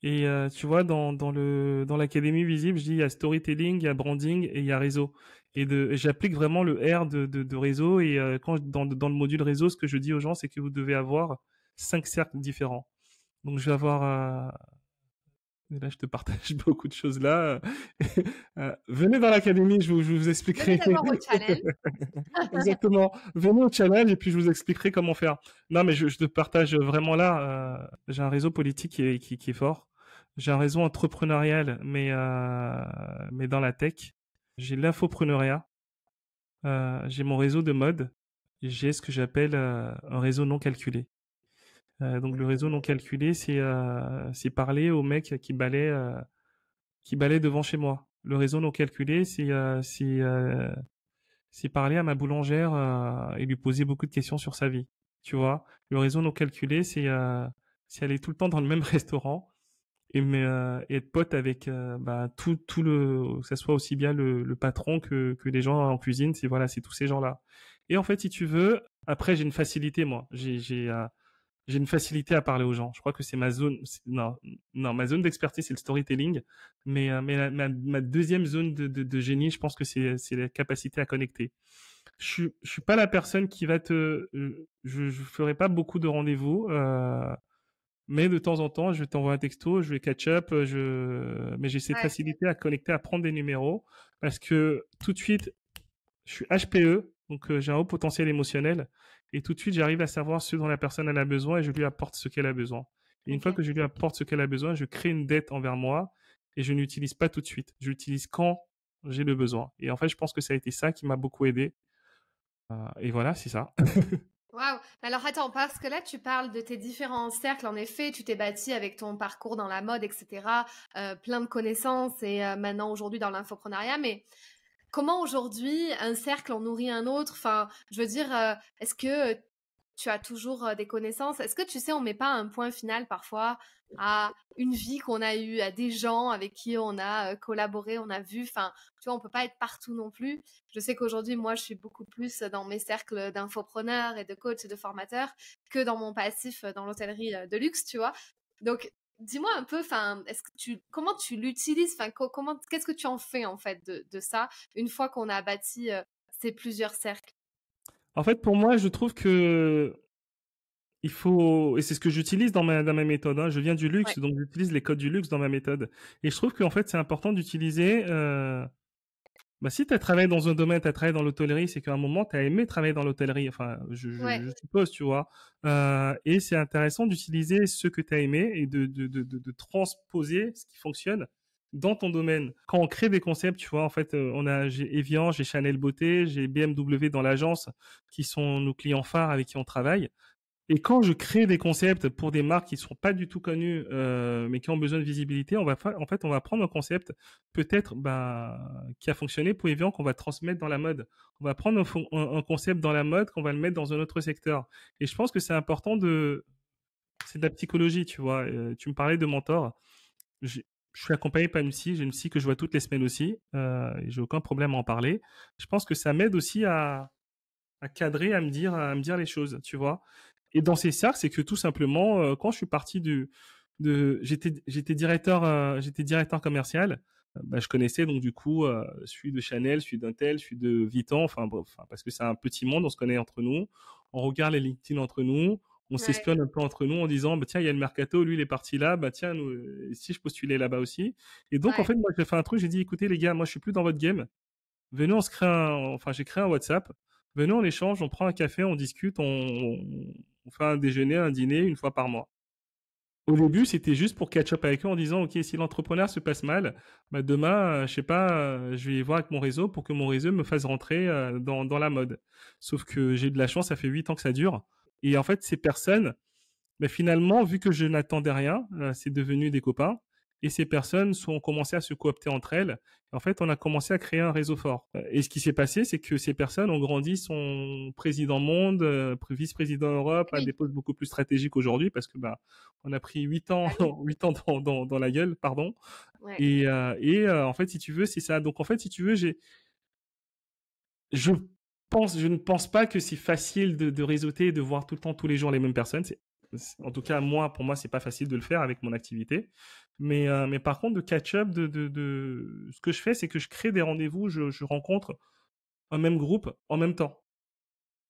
Et euh, tu vois, dans, dans le dans l'académie visible, je dis il y a storytelling, il y a branding et il y a réseau. Et, j'applique vraiment le R de, de, réseau. Et euh, quand dans, dans le module réseau, ce que je dis aux gens, c'est que vous devez avoir cinq cercles différents. Donc je vais avoir euh, là, je te partage beaucoup de choses là. venez dans l'académie, je, vous expliquerai. Venez au challenge. Exactement. Venez au challenge et puis je vous expliquerai comment faire. Non, mais je, te partage vraiment là. J'ai un réseau politique qui, qui est fort. J'ai un réseau entrepreneurial, mais, euh, mais dans la tech. J'ai l'infopreneuriat. Euh, j'ai mon réseau de mode. j'ai ce que j'appelle euh, un réseau non calculé. Euh, donc le réseau non calculé, c'est euh, c'est parler au mec qui balait qui balait devant chez moi. Le réseau non calculé, c'est c'est c'est parler à ma boulangère et lui poser beaucoup de questions sur sa vie. Tu vois, le réseau non calculé, c'est c'est aller tout le temps dans le même restaurant et mais euh, être pote avec euh, bah, tout tout le que ça soit aussi bien le, le patron que que les gens en cuisine c'est voilà c'est tous ces gens là et en fait si tu veux après j'ai une facilité moi j'ai j'ai euh, j'ai une facilité à parler aux gens je crois que c'est ma zone non non ma zone d'expertise c'est le storytelling mais mais ma, ma, deuxième zone de, de, de, génie je pense que c'est c'est la capacité à connecter je suis je suis pas la personne qui va te je je ferai pas beaucoup de rendez-vous euh, mais de temps en temps, je t'envoie un texto, je vais catch up, je... mais j'essaie de faciliter à connecter, à prendre des numéros, parce que tout de suite, je suis HPE, donc euh, j'ai un haut potentiel émotionnel, et tout de suite, j'arrive à savoir ce dont la personne a besoin et je lui apporte ce qu'elle a besoin. Et une fois que je lui apporte ce qu'elle a besoin, je crée une dette envers moi et je n'utilise pas tout de suite. J'utilise quand j'ai le besoin. Et en fait, je pense que ça a été ça qui m'a beaucoup aidé. Ah, et voilà, c'est ça. Waouh! Alors attends, parce que là, tu parles de tes différents cercles. En effet, tu t'es bâti avec ton parcours dans la mode, etc. Euh, plein de connaissances et euh, maintenant aujourd'hui dans l'infoprenariat. Mais comment aujourd'hui un cercle en nourrit un autre Enfin, je veux dire, euh, est-ce que tu as toujours des connaissances. Est-ce que tu sais, on met pas un point final parfois à une vie qu'on a eue, à des gens avec qui on a collaboré, on a vu. Enfin, tu vois, on peut pas être partout non plus. Je sais qu'aujourd'hui, moi, je suis beaucoup plus dans mes cercles d'infopreneurs et de coachs et de formateurs que dans mon passif dans l'hôtellerie de luxe, tu vois. Donc, dis-moi un peu, enfin, est-ce que tu, comment tu l'utilises, enfin, comment, qu'est-ce que tu en fais en fait de, ça une fois qu'on a bâti ces plusieurs cercles en fait, pour moi, je trouve que il faut, et c'est ce que j'utilise dans ma, méthode, hein. je viens du luxe, donc j'utilise les codes du luxe dans ma méthode. Et je trouve qu'en fait, c'est important d'utiliser... Euh, bah, si tu as travaillé dans un domaine, tu as travaillé dans l'hôtellerie, c'est qu'à un moment, tu as aimé travailler dans l'hôtellerie, enfin, je, suppose, tu vois. Euh, et c'est intéressant d'utiliser ce que tu as aimé et de, de transposer ce qui fonctionne dans ton domaine, quand on crée des concepts, tu vois, en fait, euh, on a j'ai Evian, j'ai Chanel Beauté, j'ai BMW dans l'agence, qui sont nos clients phares avec qui on travaille. Et quand je crée des concepts pour des marques qui ne sont pas du tout connues, euh, mais qui ont besoin de visibilité, on va en fait on va prendre un concept peut-être bah, qui a fonctionné pour Evian qu'on va transmettre dans la mode. On va prendre un, concept dans la mode qu'on va le mettre dans un autre secteur. Et je pense que c'est important de c'est de la psychologie, tu vois. Euh, tu me parlais de mentor je suis accompagné par une psy, j'ai une psy que je vois toutes les semaines aussi, euh, j'ai aucun problème à en parler. Je pense que ça m'aide aussi à, à, cadrer, à me dire, à me dire les choses, tu vois. Et dans ces cercles, c'est que tout simplement, euh, quand je suis parti du, de, j'étais, j'étais directeur, euh, j'étais directeur commercial. Euh, bah, je connaissais donc du coup, je suis de Chanel, je suis d'Intel, je suis de Vitan, enfin parce que c'est un petit monde, on se connaît entre nous, on regarde les LinkedIn entre nous, on s'espionne un peu entre nous en disant bah, tiens il y a le mercato lui il est parti là bah tiens nous, euh, si je postulais là-bas aussi et donc en fait moi j'ai fait un truc j'ai dit écoutez les gars moi je suis plus dans votre game venez on se crée un... enfin j'ai créé un WhatsApp venez on échange on prend un café on discute on, fait un déjeuner un dîner une fois par mois au début, c'était juste pour catch up avec eux en disant, OK, si l'entrepreneur se passe mal, bah demain, euh, je sais pas, euh, je vais y voir avec mon réseau pour que mon réseau me fasse rentrer dans, dans la mode. Sauf que j'ai de la chance, ça fait huit ans que ça dure. Et en fait, ces personnes, ben finalement, vu que je n'attendais rien, euh, c'est devenu des copains. Et ces personnes sont commencé à se coopter entre elles. En fait, on a commencé à créer un réseau fort. Euh, et ce qui s'est passé, c'est que ces personnes ont grandi, sont président monde, euh, vice-président Europe, à des postes beaucoup plus stratégiques aujourd'hui parce que bah, on a pris huit ans, ah huit ans dans, la gueule, pardon. Et, et en fait, si tu veux, c'est ça. Donc en fait, si tu veux, j'ai, je je ne pense pas que c'est facile de, réseauter et de voir tout le temps, tous les jours les mêmes personnes. en tout cas, moi, pour moi, c'est pas facile de le faire avec mon activité. Mais, euh, par contre, de catch-up, de, ce que je fais, c'est que je crée des rendez-vous, je, rencontre un même groupe en même temps.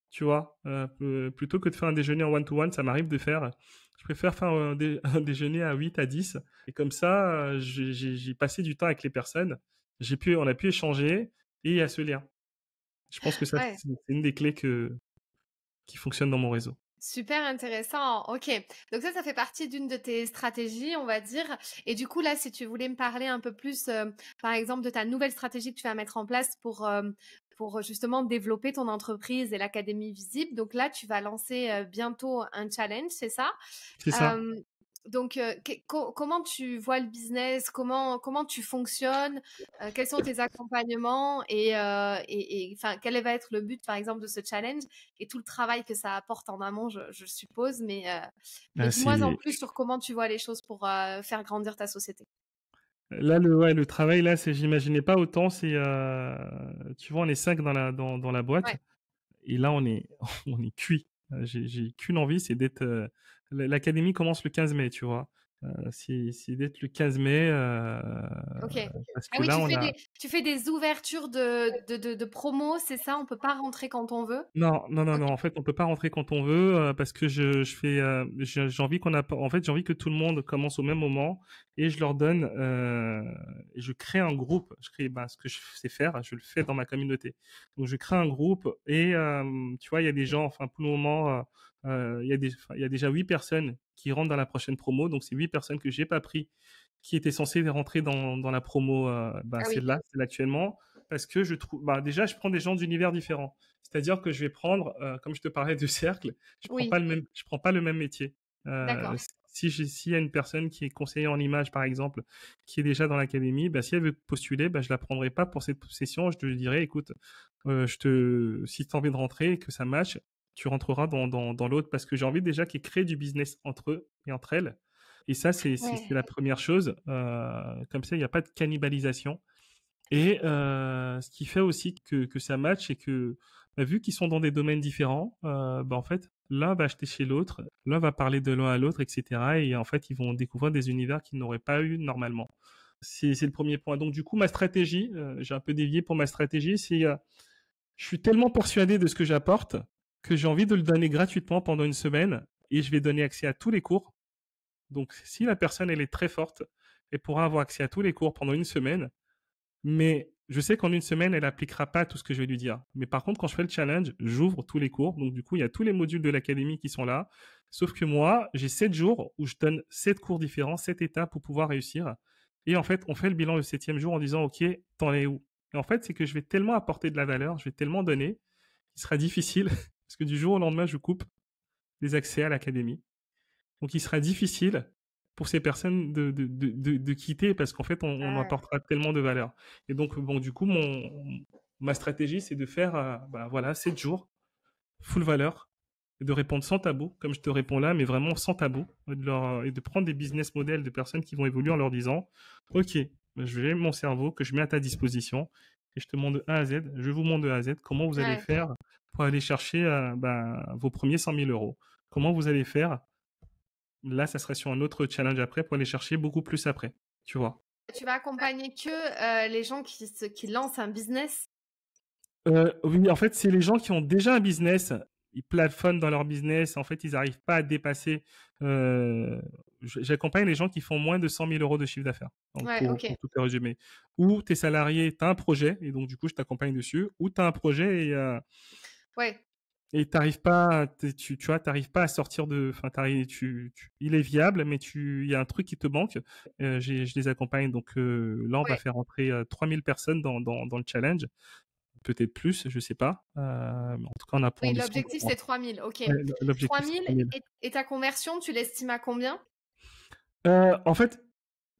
Tu vois, euh, euh, plutôt que de faire un déjeuner en one-to-one, ça m'arrive de faire, je préfère faire un, déjeuner à 8, à 10. Et comme ça, j'ai passé du temps avec les personnes. J'ai pu, on a pu échanger et il y a ce lien. Je pense que ça, c'est une des clés qui fonctionne dans mon réseau. Super intéressant. Ok. Donc ça, ça fait partie d'une de tes stratégies, on va dire. Et du coup, là, si tu voulais me parler un peu plus, euh, par exemple, de ta nouvelle stratégie que tu vas mettre en place pour, euh, pour justement développer ton entreprise et l'académie visible. Donc là, tu vas lancer euh, bientôt un challenge, c'est ça C'est ça. Donc, euh, comment tu vois le business Comment comment tu fonctionnes euh, Quels sont tes accompagnements euh, et enfin quel va être le but par exemple de ce challenge et tout le travail que ça apporte en amont, je, suppose. Mais, euh, ah, moi en plus sur comment tu vois les choses pour faire grandir ta société. Là, le, le travail, là, c'est, j'imaginais pas autant. C'est, tu vois, on est cinq dans la boîte et là, on est on est cuit. J'ai qu'une envie, c'est d'être L'académie commence le 15 mai, tu vois. Euh, si, d'être le 15 mai. Euh, ok. ah oui, tu, fais des, ouvertures de, de, promo, c'est ça On peut pas rentrer quand on veut Non, non, non, non. En fait, on peut pas rentrer quand on veut euh, parce que je, fais. j'ai envie qu'on a. En fait, j'ai envie que tout le monde commence au même moment et je leur donne. je crée un groupe. Je crée ben, ce que je sais faire. Je le fais dans ma communauté. Donc, je crée un groupe et tu vois, il y a des gens. Enfin, pour le moment, euh, il y, a déjà 8 personnes qui rentrent dans la prochaine promo. Donc, c'est 8 personnes que j'ai pas pris qui étaient censées rentrer dans, la promo euh, bah, ah là actuellement. Parce que je trouve, bah, déjà, je prends des gens d'univers différents. C'est-à-dire que je vais prendre, euh, comme je te parlais du cercle, je ne prends, pas le même, prends pas le même métier. si s'il y a une personne qui est conseillère en image, par exemple, qui est déjà dans l'académie, bah, si elle veut postuler, bah, je la prendrai pas pour cette session. Je te dirai, écoute, je te, si tu as envie de rentrer et que ça marche tu rentreras dans, dans, dans l'autre parce que j'ai envie déjà qu'ils créent du business entre eux et entre elles. Et ça, c'est la première chose. Euh, comme ça, il n'y a pas de cannibalisation. Et euh, ce qui fait aussi que, que ça match, c'est que bah, vu qu'ils sont dans des domaines différents, euh, bah, en fait, l'un va acheter chez l'autre, l'un va parler de l'un à l'autre, etc. Et en fait, ils vont découvrir des univers qu'ils n'auraient pas eu normalement. C'est le premier point. Donc du coup, ma stratégie, j'ai un peu dévié pour ma stratégie, c'est je suis tellement persuadé de ce que j'apporte que j'ai envie de le donner gratuitement pendant une semaine et je vais donner accès à tous les cours. Donc, si la personne, elle est très forte, elle pourra avoir accès à tous les cours pendant une semaine. Mais je sais qu'en une semaine, elle n'appliquera pas tout ce que je vais lui dire. Mais par contre, quand je fais le challenge, j'ouvre tous les cours. Donc, du coup, il y a tous les modules de l'académie qui sont là. Sauf que moi, j'ai sept jours où je donne sept cours différents, 7 étapes pour pouvoir réussir. Et en fait, on fait le bilan le septième jour en disant, OK, t'en es où Et en fait, c'est que je vais tellement apporter de la valeur, je vais tellement donner, il sera difficile parce que du jour au lendemain, je coupe les accès à l'académie. Donc il sera difficile pour ces personnes de, de, de, de quitter parce qu'en fait, on, on, ah. apportera tellement de valeur. Et donc, bon, du coup, mon, ma stratégie, c'est de faire euh, bah, voilà, 7 jours, full valeur, et de répondre sans tabou, comme je te réponds là, mais vraiment sans tabou, et de, leur, et de prendre des business models de personnes qui vont évoluer en leur disant Ok, bah, je vais mon cerveau que je mets à ta disposition et je te montre de A à Z, je vous montre de A à Z comment vous allez faire pour aller chercher euh, ben, vos premiers 100 000 euros. Comment vous allez faire Là, ça serait sur un autre challenge après pour aller chercher beaucoup plus après, tu vois. Tu vas accompagner que euh, les gens qui, qui lancent un business euh, Oui, en fait, c'est les gens qui ont déjà un business. Ils plafonnent dans leur business. En fait, ils n'arrivent pas à dépasser. J'accompagne les gens qui font moins de 100 000 euros de chiffre d'affaires. pour, tout est Ou tes es salarié, tu as un projet, et donc du coup, je t'accompagne dessus. Ou tu as un projet et Ouais. Et pas, tu, tu vois, pas à sortir de, enfin, tu, tu, il est viable, mais il y a un truc qui te manque. Euh, je les accompagne, donc euh, là, on va faire entrer 3000 euh, personnes dans, le challenge peut-être plus, je sais pas. Euh, en tout cas, on a pour oui, L'objectif, c'est 3000, ok. 3000, Et, ta conversion, tu l'estimes à combien euh, En fait,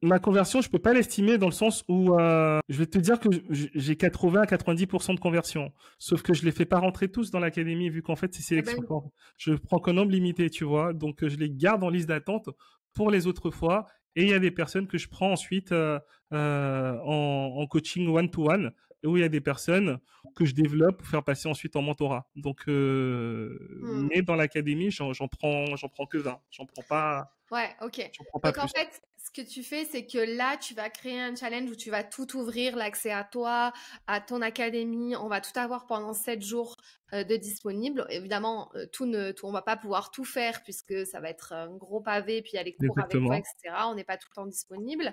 ma conversion, je peux pas l'estimer dans le sens où euh, je vais te dire que j'ai 80 à 90% de conversion. Sauf que je les fais pas rentrer tous dans l'académie vu qu'en fait c'est ah ben sélection. Je ne Je prends qu'un nombre limité, tu vois. Donc euh, je les garde en liste d'attente pour les autres fois. Et il y a des personnes que je prends ensuite euh, en, coaching one-to-one, où il y a des personnes que je développe pour faire passer ensuite en mentorat. Donc, hmm. mais dans l'académie, j'en prends, j'en prends que 20. J'en prends pas. Ouais, ok. Prends Donc en fait, que tu fais, c'est que là, tu vas créer un challenge où tu vas tout ouvrir, l'accès à toi, à ton académie. On va tout avoir pendant sept jours euh, de disponible. Évidemment, euh, tout ne, tout, on va pas pouvoir tout faire puisque ça va être un gros pavé, puis il y a les cours avec toi, etc. On n'est pas tout le temps disponible.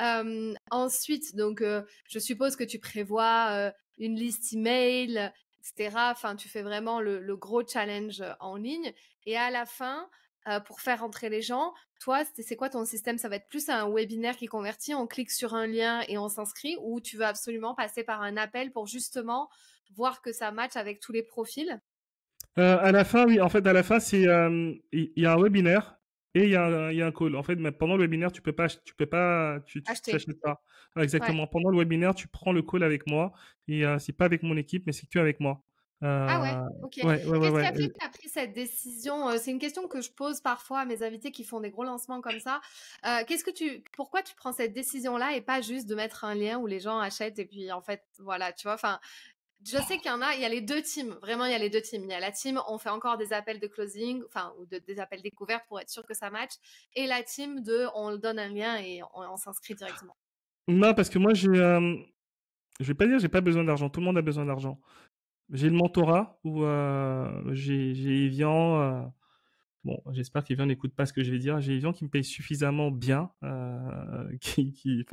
Euh, ensuite, donc, je suppose que tu prévois une liste email, etc. Enfin, tu fais vraiment le, gros challenge en ligne. Et à la fin, euh, pour faire entrer les gens. Toi, c'est quoi ton système Ça va être plus un webinaire qui convertit, on clique sur un lien et on s'inscrit, ou tu veux absolument passer par un appel pour justement voir que ça matche avec tous les profils euh, À la fin, oui. En fait, à la fin, euh, il y, a un webinaire et il y, a un call. En fait, mais pendant le webinaire, tu peux pas, tu peux pas, tu, tu achètes pas. Exactement. Pendant le webinaire, tu prends le call avec moi et n'est c'est pas avec mon équipe, mais c'est que avec moi ah ouais, euh, ok. Qu'est-ce qui a fait euh que tu as pris cette décision C'est une question que je pose parfois à mes invités qui font des gros lancements comme ça. Qu'est-ce que tu, pourquoi tu prends cette décision-là et pas juste de mettre un lien où les gens achètent et puis en fait, voilà, tu vois, enfin. Je sais qu'il y en a, il y a les deux teams, vraiment il y a les deux teams. Il y a la team, on fait encore des appels de closing, enfin, ou des appels découverts pour être sûr que ça match, et la team de on le donne un lien et on, s'inscrit directement. Non, parce que moi j'ai, ne je vais pas dire j'ai pas besoin d'argent, tout le monde a besoin d'argent j'ai le mentorat où euh, j'ai Evian. Euh, bon, j'espère qu'Evian n'écoute pas ce que je vais dire. J'ai Evian qui me paye suffisamment bien. Euh, qui,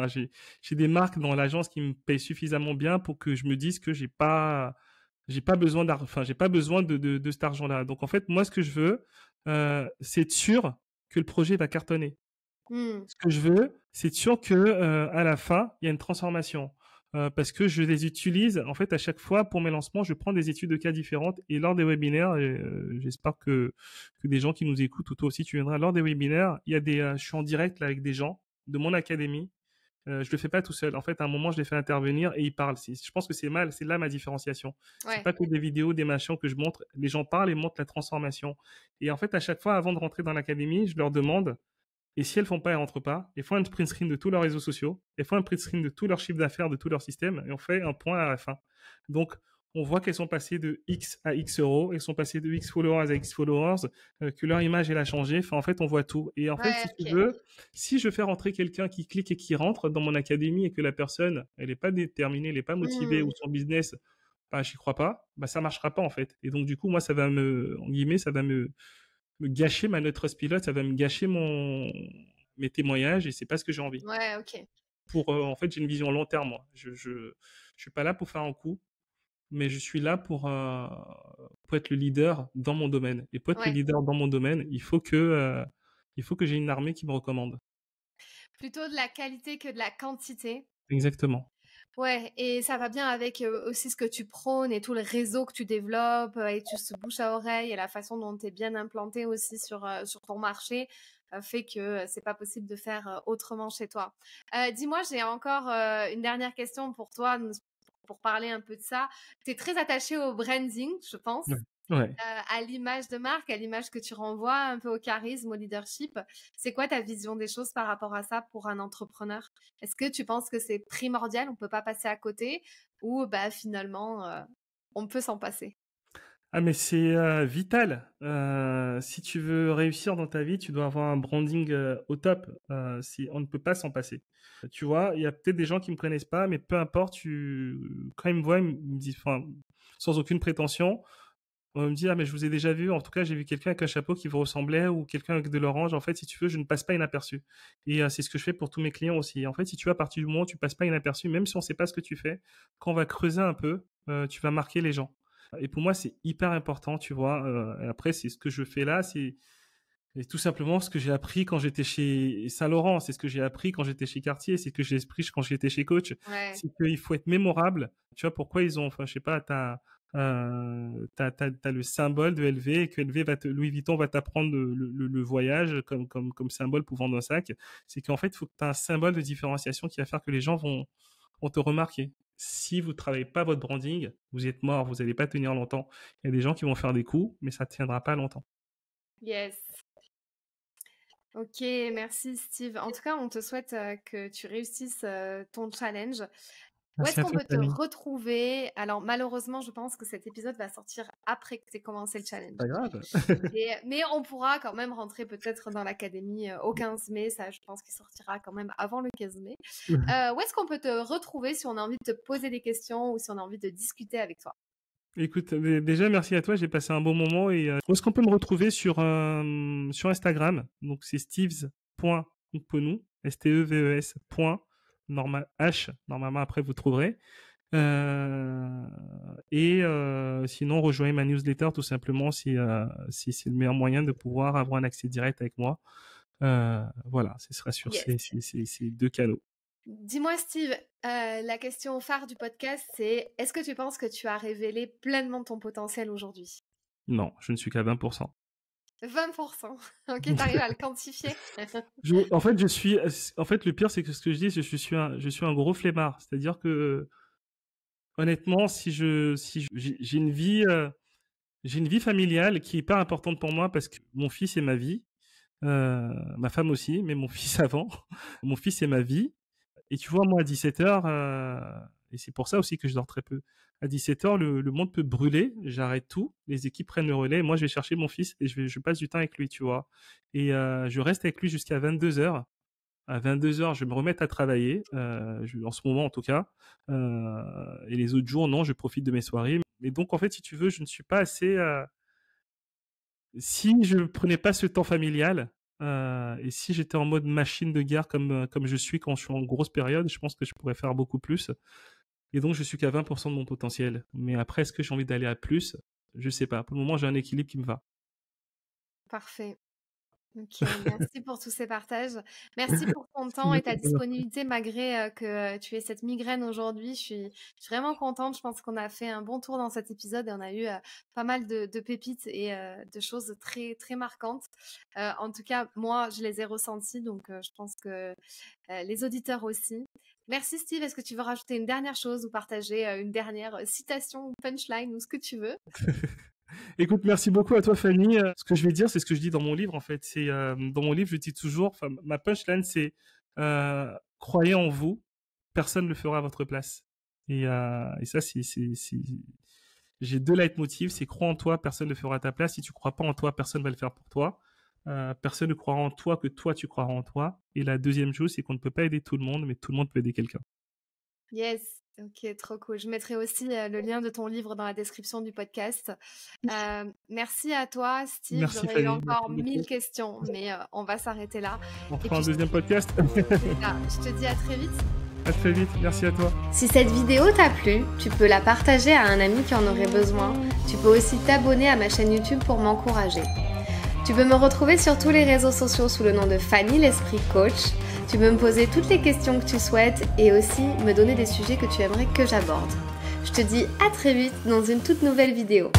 j'ai des marques dans l'agence qui me payent suffisamment bien pour que je me dise que j'ai pas, j'ai pas besoin Enfin, j'ai pas besoin de, de, cet argent-là. Donc en fait, moi, ce que je veux, c'est être sûr que le projet va cartonner. Mmh. Ce que je veux, c'est être sûr que à la fin, il y a une transformation. Euh, parce que je les utilise en fait à chaque fois pour mes lancements. Je prends des études de cas différentes et lors des webinaires, euh, j'espère que, que des gens qui nous écoutent ou toi aussi tu viendras lors des webinaires. Il y a des, euh, je suis en direct avec des gens de mon académie. je le fais pas tout seul. En fait, à un moment, je les fais intervenir et ils parlent. Je pense que c'est mal. C'est là ma différenciation. C'est pas que des vidéos, des machins que je montre. Les gens parlent et montrent la transformation. Et en fait, à chaque fois, avant de rentrer dans l'académie, je leur demande et si elles font pas, elles rentrent pas. Elles font un print screen de tous leurs réseaux sociaux. Elles font un print screen de tous leurs chiffres d'affaires, de tous leurs systèmes Et on fait un point à la fin. Donc, on voit qu'elles sont passées de X à X euros, elles sont passées de X followers à X followers, euh, que leur image elle a changé. en fait, on voit tout. Et en fait, si veux, si je fais rentrer quelqu'un qui clique et qui rentre dans mon académie et que la personne elle n'est pas déterminée, elle n'est pas motivée ou hmm. son business, je bah, j'y crois pas, bah ça marchera pas en fait. Et donc du coup, moi ça va me, en ça va me me gâcher ma note pilote, ça va me gâcher mon mes témoignages et c'est pas ce que j'ai envie. Ouais, ok. Pour euh, en fait, j'ai une vision long terme. Je, je suis pas là pour faire un coup, mais je suis là pour euh, pour être le leader dans mon domaine. Et pour être le leader dans mon domaine, il faut que euh, il faut que j'ai une armée qui me recommande. Plutôt de la qualité que de la quantité. Exactement. Ouais, et ça va bien avec aussi ce que tu prônes et tout le réseau que tu développes et tu se bouches à oreille et la façon dont tu es bien implanté aussi sur, sur ton marché fait que c'est pas possible de faire autrement chez toi. Dis-moi, j'ai encore une dernière question pour toi pour parler un peu de ça. Tu es très attaché au branding, je pense. Euh, à l'image de marque, à l'image que tu renvoies, un peu au charisme, au leadership. C'est quoi ta vision des choses par rapport à ça pour un entrepreneur Est-ce que tu penses que c'est primordial, on ne peut pas passer à côté, ou bah, finalement, euh, on peut s'en passer ah mais c'est euh, vital. si tu veux réussir dans ta vie, tu dois avoir un branding au top. si on ne peut pas s'en passer. Tu vois, il y a peut-être des gens qui me connaissent pas, mais peu importe. Tu, quand ils me voient, ils me disent, sans aucune prétention, on me dit ah, mais je vous ai déjà vu, en tout cas, j'ai vu quelqu'un avec un chapeau qui vous ressemblait ou quelqu'un avec de l'orange. En fait, si tu veux, je ne passe pas inaperçu. Et euh, c'est ce que je fais pour tous mes clients aussi. En fait, si tu vas à partir du moment où tu passes pas inaperçu, même si on ne sait pas ce que tu fais, quand on va creuser un peu, euh, tu vas marquer les gens. Et pour moi, c'est hyper important, tu vois. Euh, après, c'est ce que je fais là, c'est tout simplement ce que j'ai appris quand j'étais chez Saint-Laurent, c'est ce que j'ai appris quand j'étais chez Cartier, c'est ce que j'ai appris quand j'étais chez Coach. C'est qu'il faut être mémorable. Tu vois pourquoi ils ont, enfin, je sais pas, t'as euh, tu as, le symbole de LV et que LV va te, Louis Vuitton va t'apprendre le, le, voyage comme, comme, comme symbole pour vendre un sac. C'est qu'en fait, il faut tu as un symbole de différenciation qui va faire que les gens vont, te remarquer. Si vous ne travaillez pas votre branding, vous êtes mort, vous n'allez pas tenir longtemps. Il y a des gens qui vont faire des coups, mais ça ne tiendra pas longtemps. Yes. Ok, merci Steve. En tout cas, on te souhaite euh, que tu réussisses euh, ton challenge. Où est-ce qu'on peut te retrouver Alors malheureusement, je pense que cet épisode va sortir après que tu aies commencé le challenge. mais on pourra quand même rentrer peut-être dans l'académie au 15 mai. Ça, je pense qu'il sortira quand même avant le 15 mai. où est-ce qu'on peut te retrouver si on a envie de te poser des questions ou si on a envie de discuter avec toi Écoute, déjà merci à toi, j'ai passé un bon moment et où est-ce qu'on peut me retrouver sur sur Instagram Donc c'est steves.ponu, S T E V E S. Point, H, normalement après vous trouverez. Euh, et euh, sinon, rejoignez ma newsletter tout simplement euh, si, c'est le meilleur moyen de pouvoir avoir un accès direct avec moi. voilà, ce sera sur ces, deux canaux. Dis-moi, Steve, la question phare du podcast, c'est est-ce que tu penses que tu as révélé pleinement ton potentiel aujourd'hui Non, je ne suis qu'à 20%. 20%. ok, t'arrives à le quantifier. en fait, je suis. En fait, le pire, c'est que ce que je dis, c'est je suis un, je suis un gros flemmard. C'est-à-dire que, honnêtement, si je, si j'ai une vie, euh, j'ai une vie familiale qui est pas importante pour moi parce que mon fils est ma vie, euh, ma femme aussi, mais mon fils avant. mon fils est ma vie. Et tu vois, moi, à 17 h et c'est pour ça aussi que je dors très peu. À 17h, le, monde peut brûler, j'arrête tout, les équipes prennent le relais, moi je vais chercher mon fils et je, passe du temps avec lui, tu vois. Et euh, je reste avec lui jusqu'à 22h. À 22h, je me remets à travailler, euh, en ce moment en tout cas. Euh, et les autres jours, non, je profite de mes soirées. Mais donc, en fait, si tu veux, je ne suis pas assez... si je ne prenais pas ce temps familial, et si j'étais en mode machine de guerre comme, comme je suis quand je suis en grosse période, je pense que je pourrais faire beaucoup plus. Et donc, je suis qu'à 20% de mon potentiel. Mais après, est-ce que j'ai envie d'aller à plus Je sais pas. Pour le moment, j'ai un équilibre qui me va. Parfait. merci pour tous ces partages. Merci pour ton temps et ta disponibilité malgré euh, que euh, tu aies cette migraine aujourd'hui. Je suis, vraiment contente. Je pense qu'on a fait un bon tour dans cet épisode et on a eu euh, pas mal de, pépites et de choses très très marquantes. en tout cas, moi, je les ai ressenties, donc je pense que les auditeurs aussi. Merci Steve. Est-ce que tu veux rajouter une dernière chose ou partager euh, une dernière euh, citation, punchline ou ce que tu veux Écoute, merci beaucoup à toi Fanny. Euh, ce que je vais dire, c'est ce que je dis dans mon livre en fait. C'est dans mon livre, je dis toujours, ma punchline, c'est croyez en vous, personne ne le fera à votre place. Et, ça, j'ai deux leitmotivs, c'est crois en toi, personne ne le fera à ta place. Si tu crois pas en toi, personne ne va le faire pour toi. Euh, personne ne croira en toi que toi tu croiras en toi. Et la deuxième chose, c'est qu'on ne peut pas aider tout le monde, mais tout le monde peut aider quelqu'un. Yes, ok, trop cool. Je mettrai aussi euh, le lien de ton livre dans la description du podcast. merci euh, à toi, Steve. J'aurais eu encore mille questions, mais on va s'arrêter là. On fera un deuxième podcast. je te dis à très vite. À très vite, merci à toi. Si cette vidéo t'a plu, tu peux la partager à un ami qui en aurait besoin. Tu peux aussi t'abonner à ma chaîne YouTube pour m'encourager. Tu peux me retrouver sur tous les réseaux sociaux sous le nom de Fanny l'Esprit Coach. Tu peux me poser toutes les questions que tu souhaites et aussi me donner des sujets que tu aimerais que j'aborde. Je te dis à très vite dans une toute nouvelle vidéo.